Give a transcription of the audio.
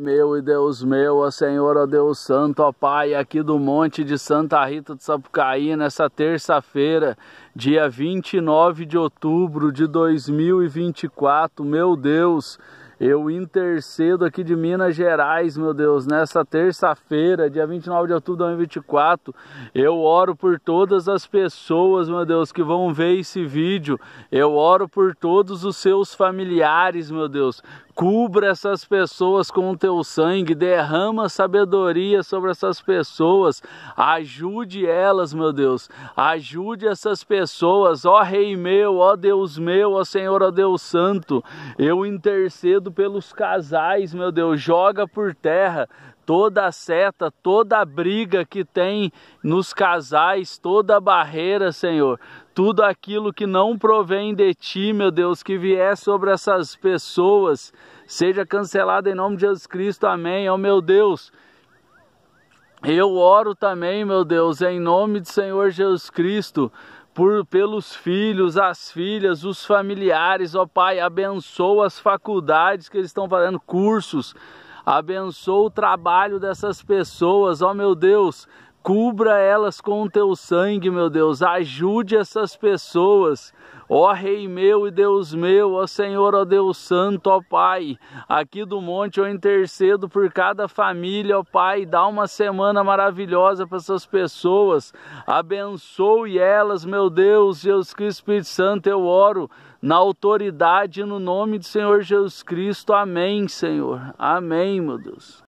Meu e Deus meu, ó Senhor, ó Deus Santo, ó Pai, aqui do Monte de Santa Rita de Sapucaí, nessa terça-feira, dia 29 de outubro de 2024, meu Deus, eu intercedo aqui de Minas Gerais, meu Deus, nessa terça-feira, dia 29 de outubro de 2024. Eu oro por todas as pessoas, meu Deus, que vão ver esse vídeo. Eu oro por todos os seus familiares, meu Deus, Cubra essas pessoas com o teu sangue, derrama sabedoria sobre essas pessoas, ajude elas, meu Deus, ajude essas pessoas, ó Rei meu, ó Deus meu, ó Senhor, ó Deus Santo. Eu intercedo pelos casais, meu Deus, joga por terra toda a seta, toda a briga que tem nos casais, toda a barreira, Senhor tudo aquilo que não provém de ti, meu Deus, que vier sobre essas pessoas, seja cancelado em nome de Jesus Cristo, amém. Ó oh, meu Deus, eu oro também, meu Deus, em nome do Senhor Jesus Cristo, por, pelos filhos, as filhas, os familiares, ó oh, Pai, abençoa as faculdades que eles estão fazendo, cursos, abençoa o trabalho dessas pessoas, ó oh, meu Deus Cubra elas com o teu sangue, meu Deus. Ajude essas pessoas. Ó Rei meu e Deus meu, ó Senhor, ó Deus Santo, ó Pai. Aqui do monte eu intercedo por cada família, ó Pai. Dá uma semana maravilhosa para essas pessoas. Abençoe elas, meu Deus, Jesus Cristo, Espírito Santo, eu oro. Na autoridade, e no nome do Senhor Jesus Cristo. Amém, Senhor. Amém, meu Deus.